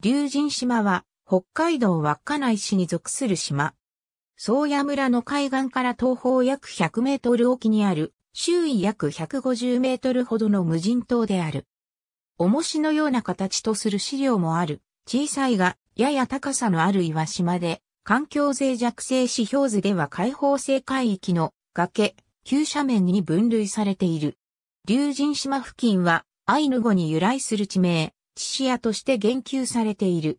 竜神島は北海道稚内市に属する島。宗谷村の海岸から東方約100メートル沖にある周囲約150メートルほどの無人島である。重しのような形とする資料もある小さいがやや高さのある岩島で環境脆弱性指標図では開放性海域の崖、急斜面に分類されている。竜神島付近はアイヌ語に由来する地名、子屋として言及されている。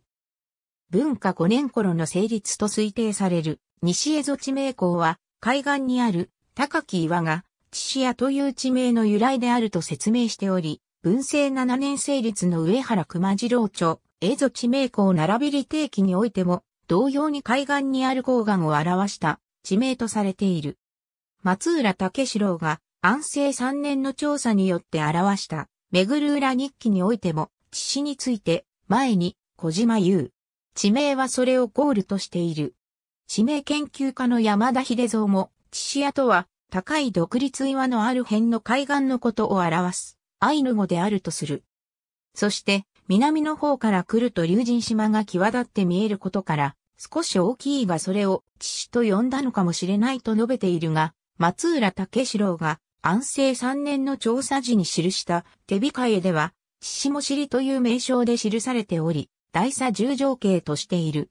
文化5年頃の成立と推定される西蝦夷地名港は海岸にある高き岩が地子屋という地名の由来であると説明しており、文政7年成立の上原熊次郎町、蝦夷地名港並び理定期においても同様に海岸にある黄岩を表した地名とされている。松浦武四郎が安政3年の調査によって表した、めぐる浦日記においても、致死について、前に、小島優。地名はそれをゴールとしている。地名研究家の山田秀蔵も、地死屋とは、高い独立岩のある辺の海岸のことを表す、アイヌ語であるとする。そして、南の方から来ると竜神島が際立って見えることから、少し大きいがそれを、地死と呼んだのかもしれないと述べているが、松浦武四郎が、安政3年の調査時に記した手控えでは、もし尻という名称で記されており、大佐十条刑としている。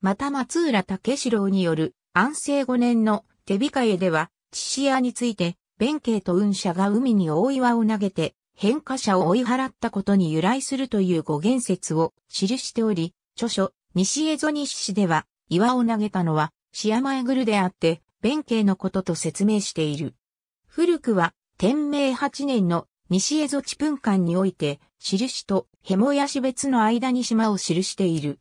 また松浦武四郎による安政五年の手控えでは、獅子屋について、弁慶と運社が海に大岩を投げて、変化者を追い払ったことに由来するという語源説を記しており、著書、西江戸西市では、岩を投げたのは、シアマエグルであって、弁慶のことと説明している。古くは、天明八年の西エゾチ分館間において、印とヘモヤシ別の間に島を記している。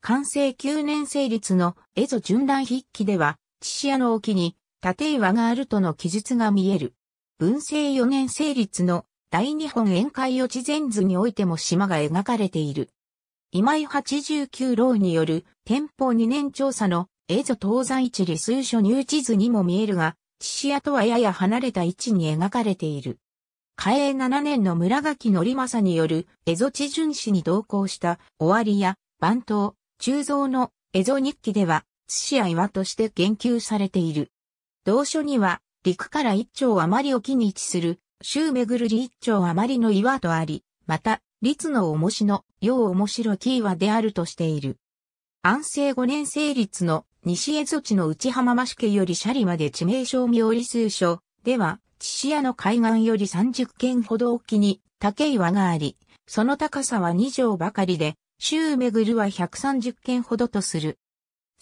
完成9年成立のエゾ巡覧筆記では、チシの沖に縦岩があるとの記述が見える。文政4年成立の大日本宴会予知前図においても島が描かれている。今井89郎による天保2年調査の江ゾ東西一理数書入地図にも見えるが、千シとはやや離れた位置に描かれている。嘉永7年の村垣則政による蝦夷地巡視に同行した終わりや番頭、鋳造の蝦夷日記では、津や岩として言及されている。同書には、陸から一丁余り沖に位置する、州巡るり一丁余りの岩とあり、また、律の重しの、要面白き岩であるとしている。安政5年成立の西蝦夷地の内浜増家よりシャリまで地名称名理数書では、千屋の海岸より30軒ほど沖に竹岩があり、その高さは2畳ばかりで、周巡るは130軒ほどとする。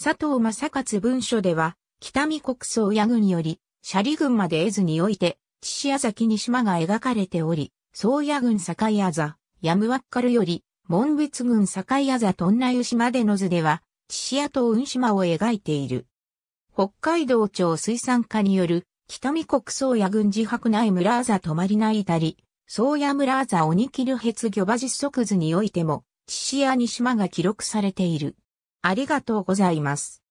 佐藤正勝文書では、北見国総屋郡より、斜里郡まで絵図において、千屋崎に島が描かれており、宗谷郡境屋座、やむわっかるより、門別郡境屋座とんなユ島での図では、千屋と雲島を描いている。北海道庁水産課による北見国宗谷軍事白内村朝止まりないたり、宗谷村朝鬼切る別魚馬実測図においても、父屋西島が記録されている。ありがとうございます。